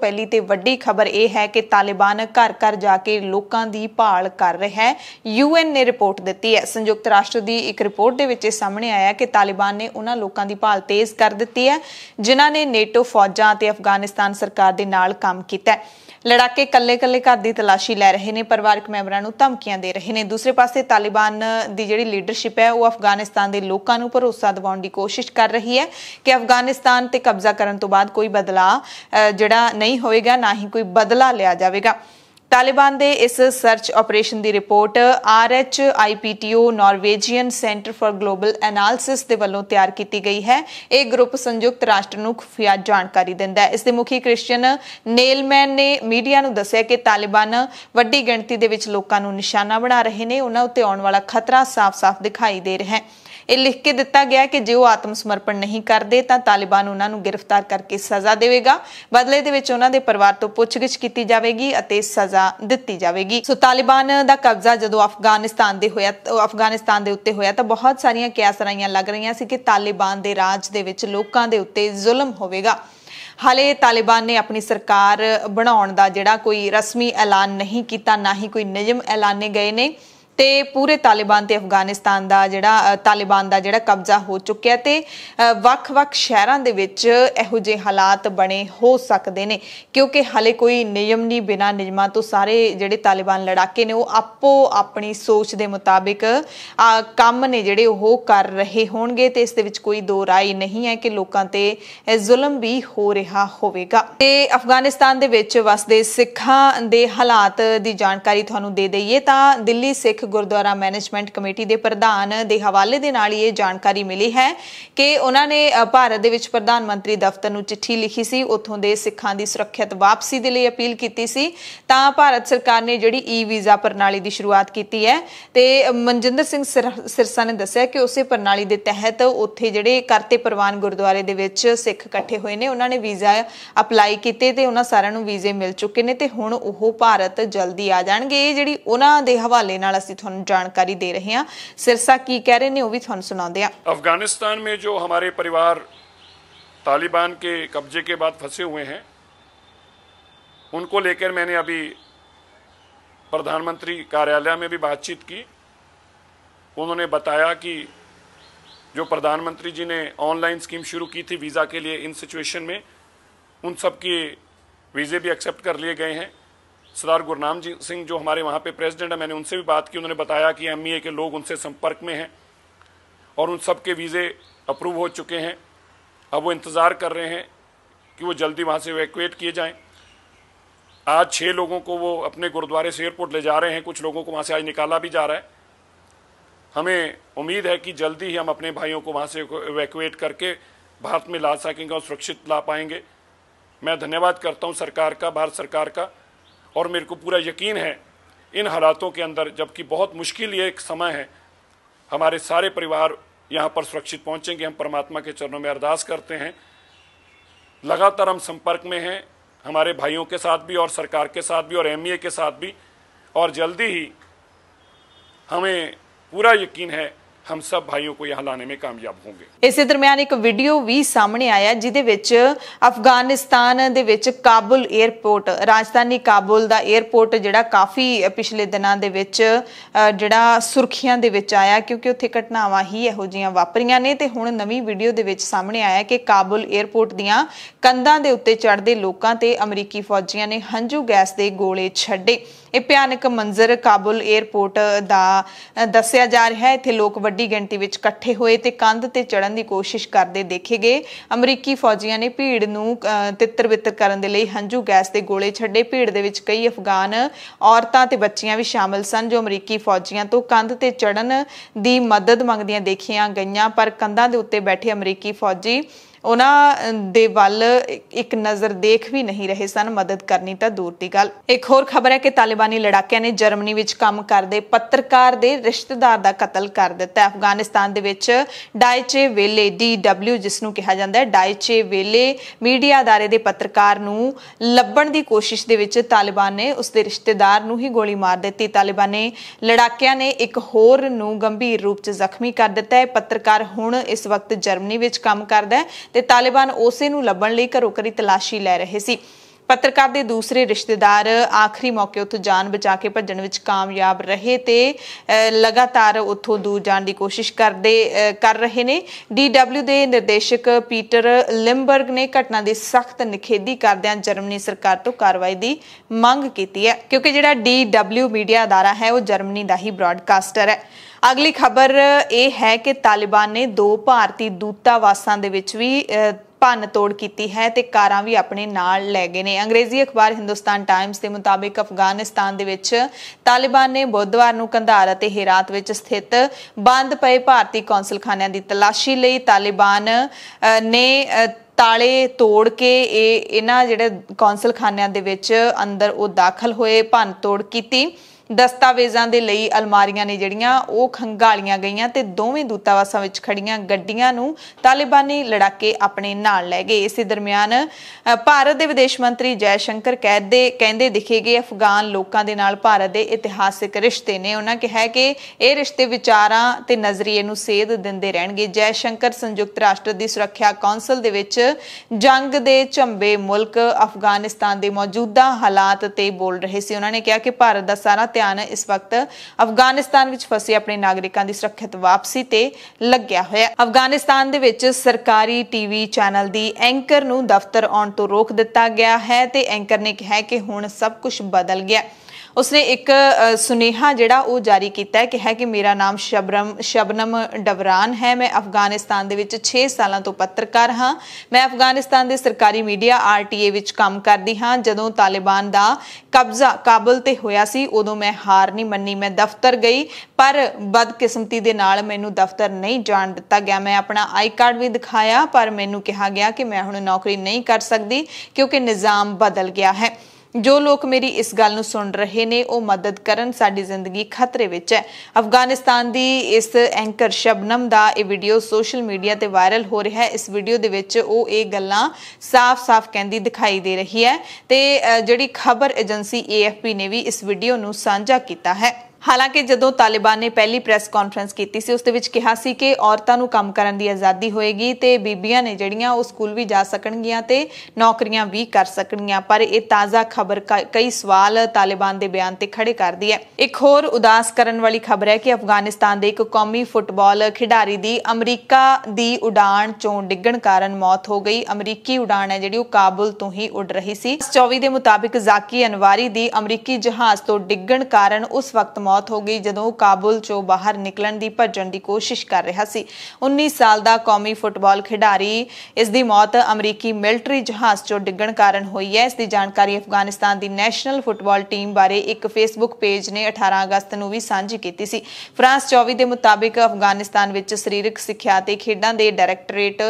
ਪਹਿਲੀ ਤੇ ਵੱਡੀ ਖਬਰ ਇਹ ਹੈ ਕਿ ਤਾਲਿਬਾਨ ਘਰ-ਘਰ ਜਾ ਕੇ ਲੋਕਾਂ ਦੀ ਭਾਲ ਕਰ ਰਿਹਾ ਹੈ ਯੂਐਨ ਨੇ ਰਿਪੋਰਟ ਦਿੱਤੀ ਹੈ ਸੰਯੁਕਤ ਰਾਸ਼ਟਰ ਦੀ ਇੱਕ ਰਿਪੋਰਟ ਦੇ ਵਿੱਚ ਇਹ ਸਾਹਮਣੇ ਆਇਆ ਕਿ ਤਾਲਿਬਾਨ ਨੇ ਉਹਨਾਂ ਲੋਕਾਂ ਦੀ ਭਾਲ ਤੇਜ਼ ਕਰ ਦਿੱਤੀ ਹੈ ਜਿਨ੍ਹਾਂ ਨੇ ਨੇਟੋ ਫੌਜਾਂ ਅਤੇ ਅਫਗਾਨਿਸਤਾਨ ਸਰਕਾਰ ਦੇ ਨਾਲ ਕੰਮ ਕੀਤਾ ਹੈ ਲੜਾਕੇ ਕੱਲੇ-ਕੱਲੇ ਘਰ ਦੀ ਤਲਾਸ਼ੀ ਲੈ ਰਹੇ ਨੇ ਪਰਿਵਾਰਕ ਮੈਂਬਰਾਂ ਨੂੰ ਧਮਕੀਆਂ ਦੇ ਰਹੇ ਨੇ ਦੂਸਰੇ ਪਾਸੇ ਤਾਲਿਬਾਨ ਦੀ ਜਿਹੜੀ ਲੀਡਰਸ਼ਿਪ ਹੈ ਉਹ ਅਫਗਾਨਿਸਤਾਨ ਦੇ ਲੋਕਾਂ ਨੂੰ ਭਰੋਸਾ ਦਿਵਾਉਣ ਦੀ ਕੋਸ਼ਿਸ਼ ਕਰ ਰਹੀ ਹੈ ਕਿ ਅਫਗਾਨਿਸਤਾਨ ਤੇ ਕਬਜ਼ਾ ਕਰਨ ਤੋਂ ਬਾਅਦ ਕੋਈ ਬਦਲਾਅ ਜਿਹੜਾ ਨਹੀਂ ਹੋਏਗਾ ਨਾ ਹੀ ਕੋਈ ਬਦਲਾ ਲਿਆ ਜਾਵੇਗਾ ਤਾਲਿਬਾਨ ਦੇ ਇਸ ਸਰਚ ਆਪਰੇਸ਼ਨ ਦੀ report RHIPTO Norwegian centre for global analysis ਦੇ ਵੱਲੋਂ ਤਿਆਰ ਕੀਤੀ ਗਈ ਹੈ ਇਹ ਗਰੁੱਪ ਸੰਯੁਕਤ ਰਾਸ਼ਟਰ ਨੂੰ ਖੁਫੀਆ ਜਾਣਕਾਰੀ ਦਿੰਦਾ ਹੈ ਇਸ ਦੇ ਮੁਖੀ ਕ੍ਰਿਸਚੀਅਨ ਨੇਲਮੈਨ ਨੇ ਮੀਡੀਆ ਨੂੰ ਦੱਸਿਆ ਕਿ ਤਾਲਿਬਾਨ ਵੱਡੀ ਗਿਣਤੀ ਦੇ ਵਿੱਚ ਲੋਕਾਂ ਨੂੰ ਨਿਸ਼ਾਨਾ ਬਣਾ ਰਹੇ ਨੇ ਉਹਨਾਂ ਉੱਤੇ ਆਉਣ ਵਾਲਾ ਖਤਰਾ ਸਾਫ਼-ਸਾਫ਼ ਦਿਖਾਈ ਦੇ ਰਿਹਾ ਹੈ ਇਹ ਲਿਖ ਕੇ ਦਿੱਤਾ ਗਿਆ ਕਿ ਜੇ ਉਹ ਆਤਮ ਸਮਰਪਣ ਨਹੀਂ ਕਰਦੇ ਤਾਂ ਤਾਲਿਬਾਨ ਉਹਨਾਂ ਨੂੰ ਗ੍ਰਿਫਤਾਰ ਕਰਕੇ ਸਜ਼ਾ ਦੇਵੇਗਾ ਬਦਲੇ ਦੇ ਵਿੱਚ ਉਹਨਾਂ ਦੇ ਪਰਿਵਾਰ ਤੋਂ ਪੁੱਛਗਿੱਛ ਕੀਤੀ ਜਾਵੇਗੀ ਅਤੇ ਸਜ਼ਾ ਦਿੱਤੀ ਜਾਵੇਗੀ ਸੋ ਤਾਲਿਬਾਨ ਦਾ ਕਬਜ਼ਾ ਜਦੋਂ ਅਫਗਾਨਿਸਤਾਨ ਦੇ ਹੋਇਆ ਅਫਗਾਨਿਸਤਾਨ ਦੇ ਉੱਤੇ ਹੋਇਆ ਤਾਂ ਬਹੁਤ ਸਾਰੀਆਂ ਕਿਆਸਰਾਈਆਂ ਲੱਗ ਰਹੀਆਂ ਸੀ ਕਿ ਤਾਲਿਬਾਨ ਦੇ ਰਾਜ ਦੇ ਵਿੱਚ ਲੋਕਾਂ ਦੇ ਉੱਤੇ ਜ਼ੁਲਮ ਹੋਵੇਗਾ ਹਾਲੇ ਤਾਲਿਬਾਨ ਨੇ ਆਪਣੀ ਸਰਕਾਰ ਬਣਾਉਣ ਦਾ ਜਿਹੜਾ ਕੋਈ ਰਸਮੀ ਐਲਾਨ ਨਹੀਂ ਕੀਤਾ ਨਾ ਹੀ ਕੋਈ ਨਿਯਮ ਐਲਾਨੇ ਗਏ ਨੇ ਤੇ ਪੂਰੇ ਤਾਲਿਬਾਨ ਤੇ ਅਫਗਾਨਿਸਤਾਨ ਦਾ ਜਿਹੜਾ ਤਾਲਿਬਾਨ ਦਾ ਜਿਹੜਾ ਕਬਜ਼ਾ ਹੋ ਚੁੱਕਿਆ ਤੇ ਵੱਖ-ਵੱਖ ਸ਼ਹਿਰਾਂ ਦੇ ਵਿੱਚ ਇਹੋ ਜਿਹੇ ਹਾਲਾਤ ਬਣੇ ਹੋ ਸਕਦੇ ਨੇ ਕਿਉਂਕਿ ਹਲੇ ਕੋਈ ਨਿਯਮ ਨਹੀਂ ਬਿਨਾ ਨਿਯਮਾਂ ਤੋਂ ਸਾਰੇ ਜਿਹੜੇ ਤਾਲਿਬਾਨ ਲੜਾਕੇ ਨੇ ਉਹ ਆਪੋ ਆਪਣੀ ਸੋਚ ਦੇ ਮੁਤਾਬਿਕ ਕੰਮ ਨੇ ਜਿਹੜੇ ਉਹ ਕਰ ਰਹੇ ਹੋਣਗੇ ਤੇ ਇਸ ਦੇ ਵਿੱਚ ਕੋਈ ਦੋ ਰਾਏ ਨਹੀਂ ਹੈ ਕਿ ਲੋਕਾਂ ਤੇ ਜ਼ੁਲਮ ਵੀ ਹੋ ਰਿਹਾ ਹੋਵੇਗਾ ਤੇ ਅਫਗਾਨਿਸਤਾਨ ਦੇ ਵਿੱਚ ਵਸਦੇ ਸਿੱਖਾਂ ਦੇ ਹਾਲਾਤ ਦੀ ਜਾਣਕਾਰੀ ਤੁਹਾਨੂੰ ਦੇ ਦਈਏ ਤਾਂ ਦਿੱਲੀ ਸਿੱਖ ਗੁਰਦੁਆਰਾ ਮੈਨੇਜਮੈਂਟ ਕਮੇਟੀ ਦੇ ਪ੍ਰਧਾਨ ਦੇ ਹਵਾਲੇ ਦੇ ਨਾਲ ਇਹ ਜਾਣਕਾਰੀ ਮਿਲੀ ਹੈ ਕਿ ਉਹਨਾਂ ਨੇ ਭਾਰਤ ਦੇ ਵਿੱਚ ਪ੍ਰਧਾਨ ਮੰਤਰੀ ਦਫ਼ਤਰ ਨੂੰ ਚਿੱਠੀ ਲਿਖੀ ਸੀ ਉੱਥੋਂ ਦੇ ਸਿੱਖਾਂ ਦੀ ਸੁਰੱਖਿਅਤ ਵਾਪਸੀ ਦੇ ਲਈ ਅਪੀਲ ਕੀਤੀ ਸੀ ਤਾਂ ਭਾਰਤ ਸਰਕਾਰ ਨੇ ਜਿਹੜੀ ਈ ਵੀਜ਼ਾ ਪ੍ਰਣਾਲੀ ਦੀ ਸ਼ੁਰੂਆਤ ਕੀਤੀ ਹੈ ਤੇ ਮਨਜਿੰਦਰ ਸਿੰਘ ਸਿਰਸਾ ਨੇ ਦੱਸਿਆ ਕਿ ਉਸੇ ਪ੍ਰਣਾਲੀ ਦੇ ਤਹਿਤ ਉੱਥੇ ਜਿਹੜੇ ਕਰਤੇ ਪ੍ਰਵਾਨ ਗੁਰਦੁਆਰੇ ਦੇ ਵਿੱਚ ਸਿੱਖ ਇਕੱਠੇ ਹੋਏ ਨੇ ਉਹਨਾਂ ਨੇ ਵੀਜ਼ਾ ਅਪਲਾਈ ਕੀਤੇ ਤੇ ਉਹਨਾਂ ਸਾਰਿਆਂ ਨੂੰ ਵੀਜ਼ੇ ਮਿਲ ਚੁੱਕੇ ਨੇ ਤੇ ਹੁਣ ਉਹ ਭਾਰਤ ਜਲਦੀ ਆ ਜਾਣਗੇ ਇਹ ਜਿਹੜੀ ਉਹਨਾਂ ਦੇ ਹਵਾਲੇ ਨਾਲ ਅਸੀਂ जानकारी दे रहे हैं ਹਾਂ ਸਿਰਸਾ ਕੀ ਕਹਿ ਰਹੇ ਨੇ ਉਹ ਵੀ ਤੁਹਾਨੂੰ में जो हमारे परिवार तालिबान के कब्जे के बाद फंसे हुए हैं उनको लेकर मैंने अभी प्रधानमंत्री कार्यालय में भी बातचीत की उन्होंने बताया कि जो प्रधानमंत्री जी ने ऑनलाइन स्कीम शुरू की थी वीज़ा के लिए इन सिचुएशन में उन सब के वीज़े भी एक्सेप्ट कर लिए गए हैं सरदार गुरनाम जी सिंह जो हमारे वहाँ पे प्रेसिडेंट है मैंने उनसे भी बात की उन्होंने बताया कि एम के लोग उनसे संपर्क में हैं और उन सब के वीज़े अप्रूव हो चुके हैं अब वो इंतज़ार कर रहे हैं कि वो जल्दी वहाँ से एवेक्यूएट किए जाएँ आज छः लोगों को वो अपने गुरुद्वारे से एयरपोर्ट ले जा रहे हैं कुछ लोगों को वहाँ से आज निकाला भी जा रहा है हमें उम्मीद है कि जल्दी ही हम अपने भाइयों को वहाँ से एवेक्यूएट करके भारत में ला सकेंगे और सुरक्षित ला पाएंगे मैं धन्यवाद करता हूँ सरकार का भारत सरकार का और मेरे को पूरा यकीन है इन हालातों के अंदर जबकि बहुत मुश्किल ये एक समय है हमारे सारे परिवार यहाँ पर सुरक्षित पहुँचेंगे हम परमात्मा के चरणों में अरदास करते हैं लगातार हम संपर्क में हैं हमारे भाइयों के साथ भी और सरकार के साथ भी और एम e के साथ भी और जल्दी ही हमें पूरा यकीन है हम सब भाइयों को यहाँ लाने में कामयाब होंगे ਇਸੇ ਦਰਮਿਆਨ ਇੱਕ ਵੀਡੀਓ ਵੀ ਸਾਹਮਣੇ ਆਇਆ ਜਿਹਦੇ ਵਿੱਚ ਅਫਗਾਨਿਸਤਾਨ ਦੇ ਵਿੱਚ ਕਾਬੁਲ 에ਅਰਪੋਰਟ ਰਾਜਧਾਨੀ ਕਾਬੁਲ ਦਾ 에ਅਰਪੋਰਟ ਜਿਹੜਾ ਕਾਫੀ ਪਿਛਲੇ ਦਿਨਾਂ ਦੇ ਵਿੱਚ ਜਿਹੜਾ ਸੁਰਖੀਆਂ ਦੇ ਵਿੱਚ ਆਇਆ ਕਿਉਂਕਿ ਉੱਥੇ ਘਟਨਾਵਾਂ ਹੀ ਇਹੋ ਜੀਆਂ ਵਾਪਰੀਆਂ ਨੇ ਤੇ ਹੁਣ ਨਵੀਂ ਵੀਡੀਓ ਦੇ ਵਿੱਚ ਸਾਹਮਣੇ ਆਇਆ ਕਿ ਕਾਬੁਲ 에ਅਰਪੋਰਟ ਦੀਆਂ ਕੰਧਾਂ ਦੇ ਉੱਤੇ ਚੜ੍ਹਦੇ ਲੋਕਾਂ ਤੇ ਅਮਰੀਕੀ ਫੌਜੀਆਂ ਨੇ ਹੰਝੂ ਗੈਸ ਦੇ ਗੋਲੇ ਛੱਡੇ ਇਹ ਭਿਆਨਕ ਮੰਜ਼ਰ ਕਾਬੁਲ 에ਅਰਪੋਰਟ ਦਾ ਦੱਸਿਆ ਜਾ ਰਿਹਾ ਹੈ ਇੱਥੇ ਲੋਕ ਵੱਡੀ ਗਿਣਤੀ ਵਿੱਚ ਇਕੱਠੇ ਹੋਏ ਤੇ ਕੰਧ ਤੇ ਚੜ੍ਹਨ ਦੀ ਕੋਸ਼ਿਸ਼ ਕਰਦੇ ਦੇਖੇ ਗਏ ਅਮਰੀਕੀ ਫੌਜੀਆਂ ਨੇ ਭੀੜ ਨੂੰ ਤਿੱਤਰ-ਬਿੱਤਰ ਕਰਨ ਦੇ ਲਈ ਹੰਝੂ ਗੈਸ ਦੇ ਗੋਲੇ ਛੱਡੇ ਭੀੜ ਦੇ ਵਿੱਚ ਕਈ ਅਫਗਾਨ ਔਰਤਾਂ ਤੇ ਬੱਚੀਆਂ ਵੀ ਸ਼ਾਮਲ ਸਨ ਜੋ ਅਮਰੀਕੀ ਫੌਜੀਆਂ ਤੋਂ ਕੰਧ ਤੇ ਚੜ੍ਹਨ ਦੀ ਮਦਦ ਮੰਗਦੀਆਂ ਦੇਖੀਆਂ ਗਈਆਂ ਪਰ ਕੰਧਾਂ ਦੇ ਉੱਤੇ ਬੈਠੇ ਅਮਰੀਕੀ ਫੌਜੀ ਉਹਨਾਂ ਦੇ ਵੱਲ ਇੱਕ ਨਜ਼ਰ ਦੇਖ ਵੀ ਨਹੀਂ ਰਹੇ ਸਨ ਮਦਦ ਕਰਨੀ ਤਾਂ ਦੂਰ ਦੀ ਗੱਲ ਇੱਕ ਹੋਰ ਖਬਰ ਹੈ ਕਿ ਤਾਲਿਬਾਨੀ ਲੜਾਕਿਆਂ ਨੇ ਜਰਮਨੀ ਵਿੱਚ ਕੰਮ ਕਰਦੇ ਪੱਤਰਕਾਰ ਦੇ ਰਿਸ਼ਤੇਦਾਰ ਦਾ ਕਤਲ ਕਰ ਦਿੱਤਾ ਅਫਗਾਨਿਸਤਾਨ ਦੇ ਵਿੱਚ ਡਾਇਚੇ ਵੇਲੇ ਡਬਲਯੂ ਜਿਸ ਨੂੰ ਕਿਹਾ ਜਾਂਦਾ ਹੈ ਡਾਇਚੇ ਵੇਲੇ ਮੀਡੀਆ ਅਦਾਰੇ ਦੇ ਪੱਤਰਕਾਰ ਨੂੰ ਲੱਭਣ ਦੀ ਕੋਸ਼ਿਸ਼ ਦੇ ਵਿੱਚ ਤਾਲਿਬਾਨ ਨੇ ਉਸ ਦੇ ਰਿਸ਼ਤੇਦਾਰ ਨੂੰ ਹੀ ਗੋਲੀ ਮਾਰ ਦਿੱਤੀ ਤਾਲਿਬਾਨ ਨੇ ਲੜਾਕਿਆਂ ਨੇ ਇੱਕ ਹੋਰ ਨੂੰ ਗੰਭੀਰ ਰੂਪ 'ਚ ਜ਼ਖਮੀ ਕਰ ਦਿੱਤਾ ਹੈ ਪੱਤਰਕਾਰ ਹੁਣ ਇਸ ਵਕਤ ਜਰਮਨੀ ਵਿੱਚ ਕੰਮ ਕਰਦਾ ਹੈ ਤੇ ਤਾਲਿਬਾਨ ਉਸੇ ਨੂੰ ਲੱਭਣ ਲਈ ਘਰੋ ਘਰੀ ਤਲਾਸ਼ੀ ਲੈ ਰਹੇ ਸੀ ਪੱਤਰਕਾਰ ਦੇ ਦੂਸਰੇ ਰਿਸ਼ਤੇਦਾਰ ਆਖਰੀ ਮੌਕੇ ਉੱਤੇ ਜਾਨ ਬਚਾ ਕੇ ਭੱਜਣ ਵਿੱਚ ਕਾਮਯਾਬ ਰਹੇ ਤੇ ਲਗਾਤਾਰ ਉੱਥੋਂ ਦੂਰ ਜਾਣ ਦੀ ਕੋਸ਼ਿਸ਼ ਕਰਦੇ ਕਰ ਰਹੇ ਨੇ ਡੀਡਬਲਯੂ ਦੇ ਨਿਰਦੇਸ਼ਕ ਪੀਟਰ ਲਿੰਬਰਗ ਨੇ ਘਟਨਾ ਦੀ ਸਖਤ ਨਿਖੇਧੀ ਕਰਦਿਆਂ ਜਰਮਨੀ ਸਰਕਾਰ ਤੋਂ ਕਾਰਵਾਈ ਦੀ ਮੰਗ ਕੀਤੀ ਹੈ ਕਿਉਂਕਿ ਜਿਹੜਾ ਡੀਡਬਲਯੂ ਮੀਡੀਆ ਅਦਾਰਾ ਹੈ ਉਹ ਜਰਮਨੀ ਦਾ ਹੀ ਬ੍ਰਾਡਕਾਸਟਰ ਹੈ ਅਗਲੀ ਖਬਰ ਇਹ ਹੈ ਕਿ ਤਾਲਿਬਾਨ ਨੇ ਦੋ ਭਾਰਤੀ ਦੂਤਾਵਾਸਾਂ ਦੇ ਵਿੱਚ ਵੀ ਭੰਨ ਤੋੜ ਕੀਤੀ ਹੈ ਤੇ ਕਾਰਾਂ ਵੀ ਆਪਣੇ ਨਾਲ ਲੈ ਗਏ ਨੇ ਅੰਗਰੇਜ਼ੀ ਅਖਬਾਰ ਹਿੰਦੁਸਤਾਨ ਟਾਈਮਸ ਦੇ ਮੁਤਾਬਕ ਅਫਗਾਨਿਸਤਾਨ ਦੇ ਵਿੱਚ ਤਾਲਿਬਾਨ ਨੇ ਬੁੱਧਵਾਰ ਨੂੰ ਕੰਧਾਰ ਅਤੇ ਹੇਰਾਤ ਵਿੱਚ ਸਥਿਤ ਬੰਦ ਪਏ ਭਾਰਤੀ ਕੌਂਸਲਖਾਨਿਆਂ ਦੀ ਤਲਾਸ਼ੀ ਲਈ ਤਾਲਿਬਾਨ ਨੇ ਤਾਲੇ ਤੋੜ ਕੇ ਇਹ ਇਹਨਾਂ ਜਿਹੜੇ ਕੌਂਸਲਖਾਨਿਆਂ ਦੇ ਵਿੱਚ ਅੰਦਰ ਉਹ ਦਾਖਲ ਹੋਏ ਭੰਨ ਤੋੜ ਕੀਤੀ ਦਸਤਾਵੇਜ਼ਾਂ ਦੇ ਲਈ ਅਲਮਾਰੀਆਂ ਨੇ ਜਿਹੜੀਆਂ ਉਹ ਖੰਗਾਲੀਆਂ ਗਈਆਂ ਤੇ ਦੋਵੇਂ ਦੂਤਾਵਾਸਾਂ ਵਿੱਚ ਖੜੀਆਂ ਗੱਡੀਆਂ ਨੂੰ ਤਾਲਿਬਾਨੀ ਲੜਾਕੇ ਆਪਣੇ ਨਾਲ ਲੈ ਗਏ ਇਸੇ ਦਰਮਿਆਨ ਭਾਰਤ ਦੇ ਵਿਦੇਸ਼ ਮੰਤਰੀ ਜੈ ਸ਼ੰਕਰ ਕਹਦੇ ਕਹਿੰਦੇ ਦਿਖੇ ਗਏ ਅਫਗਾਨ ਲੋਕਾਂ ਦੇ ਨਾਲ ਭਾਰਤ ਦੇ ਇਤਿਹਾਸਿਕ ਰਿਸ਼ਤੇ ਨੇ ਉਹਨਾਂ ਕਿਹਾ ਕਿ ਇਹ ਰਿਸ਼ਤੇ ਵਿਚਾਰਾਂ ਤੇ ਨਜ਼ਰੀਏ ਨੂੰ ਸੇਧ ਦਿੰਦੇ ਰਹਿਣਗੇ ਜੈ ਸ਼ੰਕਰ ਸੰਯੁਕਤ ਰਾਸ਼ਟਰ ਦੀ ਸੁਰੱਖਿਆ ਕੌਂਸਲ ਦੇ ਵਿੱਚ ਜੰਗ ਦੇ ਝੰਬੇ ਮੁਲਕ ਅਫਗਾਨਿਸਤਾਨ ਦੇ ਮੌਜੂਦਾ ਹਾਲਾਤ ਤੇ ਬੋਲ ਰਹੇ ਸੀ ਉਹਨਾਂ ਨੇ ਕਿਹਾ ਕਿ ਭਾਰਤ ਦਾ ਸਾਰਾ ਧਿਆਨ ਇਸ ਵਕਤ ਅਫਗਾਨਿਸਤਾਨ ਵਿੱਚ ਫਸੇ ਆਪਣੇ ਨਾਗਰਿਕਾਂ ਦੀ ਸੁਰੱਖਿਅਤ ਵਾਪਸੀ ਤੇ ਲੱਗਿਆ ਹੋਇਆ ਅਫਗਾਨਿਸਤਾਨ ਦੇ ਵਿੱਚ ਸਰਕਾਰੀ ਟੀਵੀ ਚੈਨਲ ਦੀ ਐਂਕਰ ਨੂੰ ਦਫ਼ਤਰ ਆਉਣ ਤੋਂ ਰੋਕ ਦਿੱਤਾ ਗਿਆ ਹੈ ਤੇ ਐਂਕਰ ਨੇ ਕਿਹਾ ਕਿ ਹੁਣ ਸਭ ਕੁਝ ਬਦਲ ਗਿਆ ਉਸਨੇ ਇੱਕ ਸੁਨੇਹਾ ਜਿਹੜਾ ਉਹ ਜਾਰੀ ਕੀਤਾ ਹੈ ਕਿ ਹੈ ਕਿ ਮੇਰਾ ਨਾਮ ਸ਼ਬਰਮ ਸ਼ਬਨਮ ਡਵਰਾਨ ਹੈ ਮੈਂ ਅਫਗਾਨਿਸਤਾਨ ਦੇ ਵਿੱਚ 6 ਸਾਲਾਂ ਤੋਂ ਪੱਤਰਕਾਰ ਹਾਂ ਮੈਂ ਅਫਗਾਨਿਸਤਾਨ ਦੇ ਸਰਕਾਰੀ ਮੀਡੀਆ ਆਰਟੀਏ ਵਿੱਚ ਕੰਮ ਕਰਦੀ ਹਾਂ ਜਦੋਂ ਤਾਲਿਬਾਨ ਦਾ ਕਬਜ਼ਾ ਕਾਬਲ ਤੇ ਹੋਇਆ ਸੀ ਉਦੋਂ ਮੈਂ ਹਾਰ ਨਹੀਂ ਮੰਨੀ ਮੈਂ ਦਫ਼ਤਰ ਗਈ ਪਰ ਬਦਕਿਸਮਤੀ ਦੇ ਨਾਲ ਮੈਨੂੰ ਦਫ਼ਤਰ ਨਹੀਂ ਜਾਣ ਦਿੱਤਾ ਗਿਆ ਮੈਂ ਆਪਣਾ ਆਈ ਕਾਰਡ ਵੀ ਦਿਖਾਇਆ ਪਰ ਮੈਨੂੰ ਕਿਹਾ ਗਿਆ ਕਿ ਮੈਂ ਹੁਣ ਨੌਕਰੀ ਨਹੀਂ ਕਰ ਸਕਦੀ ਕਿਉਂਕਿ ਨਿਜ਼ਾਮ ਬਦਲ ਗਿਆ ਹੈ ਜੋ ਲੋਕ ਮੇਰੀ ਇਸ ਗੱਲ ਨੂੰ ਸੁਣ ਰਹੇ ਨੇ ਉਹ ਮਦਦ ਕਰਨ ਸਾਡੀ ਜ਼ਿੰਦਗੀ ਖਤਰੇ ਵਿੱਚ ਹੈ ਅਫਗਾਨਿਸਤਾਨ ਦੀ ਇਸ ਐਂਕਰ ਸ਼ਬਨਮ ਦਾ ਇਹ ਵੀਡੀਓ ਸੋਸ਼ਲ ਮੀਡੀਆ ਤੇ ਵਾਇਰਲ ਹੋ ਰਿਹਾ ਹੈ ਇਸ ਵੀਡੀਓ ਦੇ ਵਿੱਚ ਉਹ ਇਹ ਗੱਲਾਂ ਸਾਫ਼-ਸਾਫ਼ ਕਹਿੰਦੀ ਦਿਖਾਈ ਦੇ ਰਹੀ ਹੈ ਤੇ ਜਿਹੜੀ ਖਬਰ ਏਜੰਸੀ AFP ਨੇ ਵੀ ਇਸ ਵੀਡੀਓ ਨੂੰ ਸਾਂਝਾ ਕੀਤਾ ਹੈ ਹਾਲਾਂਕਿ ਜਦੋਂ ਤਾਲਿਬਾਨ ਨੇ ਪਹਿਲੀ ਪ੍ਰੈਸ ਕਾਨਫਰੰਸ ਕੀਤੀ ਸੀ ਉਸ ਦੇ ਵਿੱਚ ਕਿਹਾ ਸੀ ਕਿ ਔਰਤਾਂ ਨੂੰ ਕੰਮ ਕਰਨ ਦੀ ਆਜ਼ਾਦੀ ਹੋਏਗੀ ਤੇ ਬੀਬੀਆਂ ਨੇ ਜਿਹੜੀਆਂ ਉਹ ਸਕੂਲ ਵੀ ਜਾ ਸਕਣਗੀਆਂ ਤੇ ਨੌਕਰੀਆਂ ਵੀ ਕਰ ਸਕਣਗੀਆਂ ਪਰ ਇਹ ਤਾਜ਼ਾ ਖਬਰ ਕਈ ਸਵਾਲ ਤਾਲਿਬਾਨ ਦੇ ਬਿਆਨ ਤੇ ਖੜੇ ਕਰਦੀ ਹੈ ਇੱਕ ਹੋਰ ਉਦਾਸ ਕਰਨ ਵਾਲੀ ਖਬਰ ਹੈ ਕਿ ਅਫਗਾਨਿਸਤਾਨ ਦੇ ਇੱਕ ਕੌਮੀ ਫੁੱਟਬਾਲ ਖਿਡਾਰੀ ਦੀ ਅਮਰੀਕਾ ਦੀ ਉਡਾਣ ਚੋਂ ਡਿੱਗਣ ਕਾਰਨ ਮੌਤ ਹੋ ਗਈ ਅਮਰੀਕੀ ਉਡਾਣ ਹੈ ਜਿਹੜੀ ਉਹ ਕਾਬੁਲ ਤੋਂ ਹੀ ਉੱਡ ਰਹੀ ਸੀ 24 ਦੇ ਮੁਤਾਬਿਕ ਜ਼ਾਕੀ ਅਨਵਾਰੀ ਦੀ ਅਮਰੀਕੀ ਜਹਾਜ਼ ਤੋਂ ਡਿੱਗਣ ਕਾਰਨ ਉਸ ਵਕਤ ਮੌਤ ਹੋ ਗਈ ਜਦੋਂ ਕਾਬੁਲ ਚੋਂ ਬਾਹਰ ਨਿਕਲਣ ਦੀ ਭੱਜਣ ਦੀ ਕੋਸ਼ਿਸ਼ ਕਰ ਰਿਹਾ ਸੀ 19 ਸਾਲ ਦਾ ਕੌਮੀ ਫੁੱਟਬਾਲ ਖਿਡਾਰੀ ਇਸ ਦੀ ਮੌਤ ਅਮਰੀਕੀ ਮਿਲਟਰੀ ਜਹਾਜ਼ ਚੋਂ ਡਿੱਗਣ ਕਾਰਨ ਹੋਈ ਹੈ ਇਸ ਦੀ ਜਾਣਕਾਰੀ ਅਫਗਾਨਿਸਤਾਨ ਦੀ ਨੈਸ਼ਨਲ ਫੁੱਟਬਾਲ ਟੀਮ ਬਾਰੇ ਇੱਕ ਫੇਸਬੁੱਕ ਪੇਜ ਨੇ 18 ਅਗਸਤ ਨੂੰ ਵੀ ਸਾਂਝੀ ਕੀਤੀ ਸੀ ਫਰਾਂਸ 24 ਦੇ ਮੁਤਾਬਿਕ ਅਫਗਾਨਿਸਤਾਨ ਵਿੱਚ ਸਰੀਰਕ ਸਿੱਖਿਆ ਤੇ ਖੇਡਾਂ ਦੇ ਡਾਇਰੈਕਟੋਰੇਟ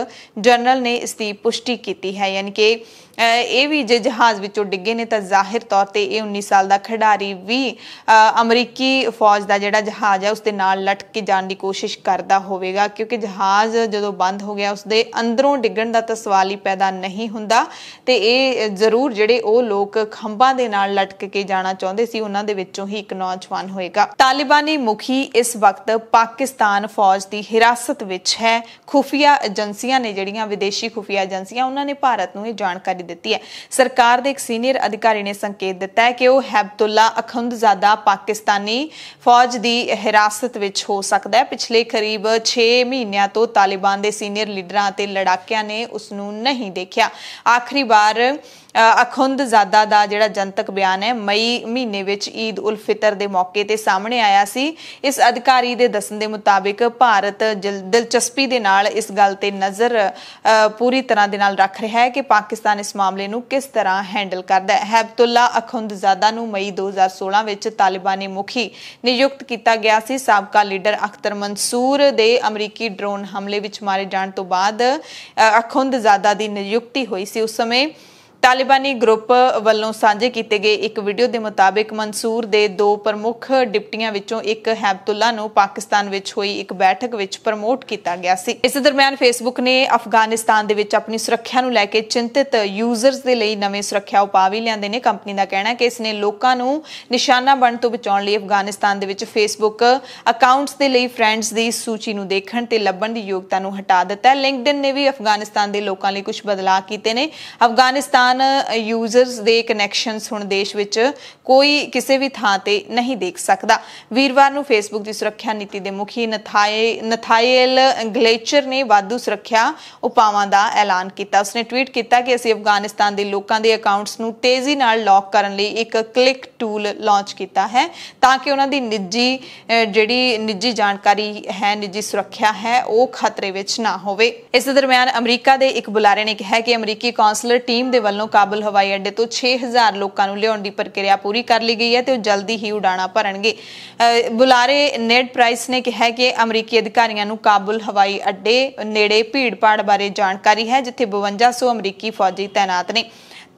ਜਨਰਲ ਨੇ ਇਸ ਦੀ ਪੁਸ਼ਟੀ ਕੀਤੀ ਹੈ ਯਾਨੀ ਕਿ ਇਹ ਵੀ ਜੇ ਜਹਾਜ਼ ਵਿੱਚੋਂ ਡਿੱਗੇ ਨੇ ਤਾਂ ਜ਼ਾਹਿਰ ਤੌਰ ਤੇ ਇਹ 19 ਸਾਲ ਦਾ ਖਿਡਾਰੀ ਵੀ ਅਮਰੀਕੀ ਵੀ ਫੌਜ ਦਾ ਜਿਹੜਾ ਜਹਾਜ਼ ਹੈ ਉਸ ਦੇ ਨਾਲ ਲਟਕ ਕੇ ਜਾਣ ਦੀ ਕੋਸ਼ਿਸ਼ ਕਰਦਾ ਹੋਵੇਗਾ ਕਿਉਂਕਿ ਜਹਾਜ਼ ਜਦੋਂ ਬੰਦ ਹੋ ਗਿਆ ਉਸ ਦੇ ਅੰਦਰੋਂ ਡਿੱਗਣ ਦਾ ਤਾਂ ਸਵਾਲ ਹੀ ਪੈਦਾ ਨਹੀਂ ਹੁੰਦਾ ਤੇ ਇਹ ਜ਼ਰੂਰ ਜਿਹੜੇ ਉਹ ਲੋਕ ਖੰਭਾਂ ਦੇ ਨਾਲ ਲਟਕ ਕੇ ਜਾਣਾ ਚਾਹੁੰਦੇ ਸੀ ਉਹਨਾਂ ਦੇ ਵਿੱਚੋਂ ਹੀ ਇੱਕ ਨੌਜਵਾਨ ਹੋਏਗਾ ਤਾਲਿਬਾਨੀ ਮੁਖੀ ਇਸ ਵਕਤ ਪਾਕਿਸਤਾਨ ਫੌਜ ਦੀ ਹਿਰਾਸਤ ਵਿੱਚ ਹੈ ਖੁਫੀਆ ਏਜੰਸੀਆਂ ਨੇ ਜਿਹੜੀਆਂ ਵਿਦੇਸ਼ੀ ਖੁਫੀਆ ਏਜੰਸੀਆਂ ਉਹਨਾਂ ਨੇ ਭਾਰਤ ਨੂੰ ਇਹ ਜਾਣਕਾਰੀ ਦਿੱਤੀ ਹੈ ਸਰਕਾਰ ਦੇ ਇੱਕ ਸੀਨੀਅਰ ਅਧਿਕਾਰੀ ਨੇ ਸੰਕੇਤ ਦਿੱਤਾ ਹੈ ਕਿ ਉਹ ਹੈਬਤੁੱਲਾ ਜ਼ਾਦਾ ਪਾਕਿਸਤਾਨੀ ਨਹੀਂ ਫੌਜ ਦੀ ਹਿਰਾਸਤ ਵਿੱਚ ਹੋ ਸਕਦਾ ਹੈ ਪਿਛਲੇ ਕਰੀਬ 6 ਮਹੀਨਿਆਂ ਤੋਂ ਤਾਲਿਬਾਨ ਦੇ ਸੀਨੀਅਰ ਲੀਡਰਾਂ ਅਤੇ ਲੜਾਕਿਆਂ ਨੇ ਉਸ ਨੂੰ ਨਹੀਂ ਦੇਖਿਆ ਆਖਰੀ ਵਾਰ ਅਖੁੰਦ ਜ਼ਾਦਾ ਦਾ ਜਿਹੜਾ ਜਨਤਕ ਬਿਆਨ ਹੈ ਮਈ ਮਹੀਨੇ ਵਿੱਚ ਈਦ ਉਲ ਫਿਤਰ ਦੇ ਮੌਕੇ ਤੇ ਸਾਹਮਣੇ ਆਇਆ ਸੀ ਇਸ ਅਧਿਕਾਰੀ ਦੇ ਦੱਸਣ ਦੇ ਮੁਤਾਬਿਕ ਭਾਰਤ ਦਿਲਚਸਪੀ ਦੇ ਨਾਲ ਇਸ ਗੱਲ ਤੇ ਨਜ਼ਰ ਪੂਰੀ ਤਰ੍ਹਾਂ ਦੇ ਨਾਲ ਰੱਖ ਰਿਹਾ ਹੈ ਕਿ ਪਾਕਿਸਤਾਨ ਇਸ ਮਾਮਲੇ ਨੂੰ ਕਿਸ ਤਰ੍ਹਾਂ ਹੈਂਡਲ ਕਰਦਾ ਹੈ ਹਬਤੁੱਲਾ ਅਖੁੰਦ ਜ਼ਾਦਾ ਨੂੰ ਮਈ 2016 ਵਿੱਚ ਤਾਲਿਬਾਨੀ ਮੁਖੀ ਨਿਯੁਕਤ ਕੀਤਾ ਗਿਆ ਸੀ ਸਾਬਕਾ ਲੀਡਰ ਅਖਤਰ ਮਨਸੂਰ ਦੇ ਅਮਰੀਕੀ ਡਰੋਨ ਹਮਲੇ ਵਿੱਚ ਮਾਰੇ ਜਾਣ ਤੋਂ ਬਾਅਦ ਅਖੁੰਦ ਜ਼ਾਦਾ ਦੀ ਨਿਯੁਕਤੀ ਹੋਈ ਸੀ ਉਸ ਸਮੇਂ ਤਾਲਿਬਾਨੀ ਗਰੁੱਪ ਵੱਲੋਂ ਸਾਂਝੇ ਕੀਤੇ ਗਏ ਇੱਕ ਵੀਡੀਓ ਦੇ ਮੁਤਾਬਕ ਮਨਸੂਰ ਦੇ ਦੋ ਪ੍ਰਮੁੱਖ ਡਿਪਟੀਆਂ ਵਿੱਚੋਂ ਇੱਕ ਹੈਬਤੁੱਲਾ ਨੂੰ ਪਾਕਿਸਤਾਨ ਵਿੱਚ ਹੋਈ ਇੱਕ ਬੈਠਕ ਵਿੱਚ ਪ੍ਰਮੋਟ ਕੀਤਾ ਗਿਆ ਸੀ ਇਸ ਦਰਮਿਆਨ ਫੇਸਬੁੱਕ ਨੇ ਅਫਗਾਨਿਸਤਾਨ ਦੇ ਵਿੱਚ ਆਪਣੀ ਸੁਰੱਖਿਆ ਨੂੰ ਲੈ ਕੇ ਚਿੰਤਤ ਯੂਜ਼ਰਸ ਦੇ ਲਈ ਨਵੇਂ ਸੁਰੱਖਿਆ ਉਪਾਅ ਵੀ ਲਿਆਂਦੇ ਨੇ ਕੰਪਨੀ ਦਾ ਕਹਿਣਾ ਹੈ ਕਿ ਇਸ ਨੇ ਲੋਕਾਂ ਨੂੰ ਨਿਸ਼ਾਨਾ ਬਣਨ ਤੋਂ ਬਚਾਉਣ ਲਈ ਅਫਗਾਨਿਸਤਾਨ ਦੇ ਵਿੱਚ ਫੇਸਬੁੱਕ ਅਕਾਊਂਟਸ ਦੇ ਲਈ ਫਰੈਂਡਸ ਦੀ ਸੂਚੀ ਨੂੰ ਦੇਖਣ ਤੇ ਲੱਭਣ ਦੀ ਯੋਗਤਾ ਨੂੰ ਹਟਾ ਦਿੱਤਾ ਹੈ ਲਿੰਕਡਇਨ ਨੇ ਵੀ ਅਫਗਾਨਿਸਤਾਨ ਦੇ ਲੋਕਾਂ ਲਈ ਕੁਝ ਬਦਲਾਅ ਕੀਤੇ ਨੇ ਅਫਗਾਨਿਸਤਾਨ ਦੌਰਾਨ ਯੂਜ਼ਰਸ ਦੇ ਕਨੈਕਸ਼ਨਸ ਹੁਣ ਦੇਸ਼ ਵਿੱਚ ਕੋਈ ਕਿਸੇ ਵੀ ਥਾਂ ਤੇ ਨਹੀਂ ਦੇਖ ਸਕਦਾ ਵੀਰਵਾਰ ਨੂੰ ਫੇਸਬੁੱਕ ਦੀ ਸੁਰੱਖਿਆ ਨੀਤੀ ਦੇ ਮੁਖੀ ਨਥਾਏ ਨਥਾਇਲ ਗਲੇਚਰ ਨੇ ਵਾਧੂ ਸੁਰੱਖਿਆ ਉਪਾਵਾਂ ਦਾ ਐਲਾਨ ਕੀਤਾ ਉਸਨੇ ਟਵੀਟ ਕੀਤਾ ਕਿ ਅਸੀਂ ਅਫਗਾਨਿਸਤਾਨ ਦੇ ਲੋਕਾਂ ਦੇ ਅਕਾਊਂਟਸ ਨੂੰ ਤੇਜ਼ੀ ਨਾਲ ਲੌਕ ਕਰਨ ਲਈ ਇੱਕ ਕਲਿੱਕ ਟੂਲ ਲਾਂਚ ਕੀਤਾ ਹੈ ਤਾਂ ਕਿ ਉਹਨਾਂ ਦੀ ਨਿੱਜੀ ਜਿਹੜੀ ਨਿੱਜੀ ਜਾਣਕਾਰੀ ਹੈ ਨਿੱਜੀ ਸੁਰੱਖਿਆ ਹੈ ਉਹ ਖਤਰੇ ਵਿੱਚ ਨਾ ਹੋਵੇ ਇਸ ਦੇ ਦਰਮਿਆਨ ਅਮਰੀਕਾ ਦੇ ਇੱਕ ਬੁਲਾਰੇ ਨੇ ਕਿਹਾ ਕਿ ਅਮਰੀਕੀ ਕੌਂਸਲਰ ਟੀਮ ਦੇ ਵੱਲੋਂ ਵੱਲੋਂ ਕਾਬਲ ਹਵਾਈ ਅੱਡੇ ਤੋਂ 6000 ਲੋਕਾਂ ਨੂੰ ਲਿਆਉਣ ਦੀ ਪ੍ਰਕਿਰਿਆ ਪੂਰੀ ਕਰ ਲਈ ਗਈ ਹੈ ਤੇ ਉਹ ਜਲਦੀ ਹੀ ਉਡਾਣਾ ਭਰਨਗੇ ਬੁਲਾਰੇ ਨੈਟ ਪ੍ਰਾਈਸ ਨੇ ਕਿਹਾ ਕਿ ਅਮਰੀਕੀ ਅਧਿਕਾਰੀਆਂ ਨੂੰ ਕਾਬਲ ਹਵਾਈ ਅੱਡੇ ਨੇੜੇ ਭੀੜਪਾੜ ਬਾਰੇ ਜਾਣਕਾਰੀ ਹੈ ਜਿੱਥੇ 5200 ਅਮਰੀਕੀ ਫੌਜੀ ਤਾਇਨਾਤ ਨੇ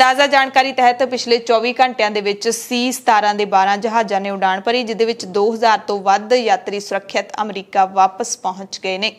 ਤਾਜ਼ਾ ਜਾਣਕਾਰੀ ਤਹਿਤ ਪਿਛਲੇ 24 ਘੰਟਿਆਂ ਦੇ ਵਿੱਚ C17 ਦੇ 12 ਜਹਾਜ਼ਾਂ ਨੇ ਉਡਾਣ ਭਰੀ ਜਿਦੇ ਵਿੱਚ 2000 ਤੋਂ ਵੱਧ ਯਾਤਰੀ ਸੁਰੱਖਿਅਤ ਅਮਰੀਕਾ ਵਾਪਸ ਪਹੁੰਚ ਗਏ ਨੇ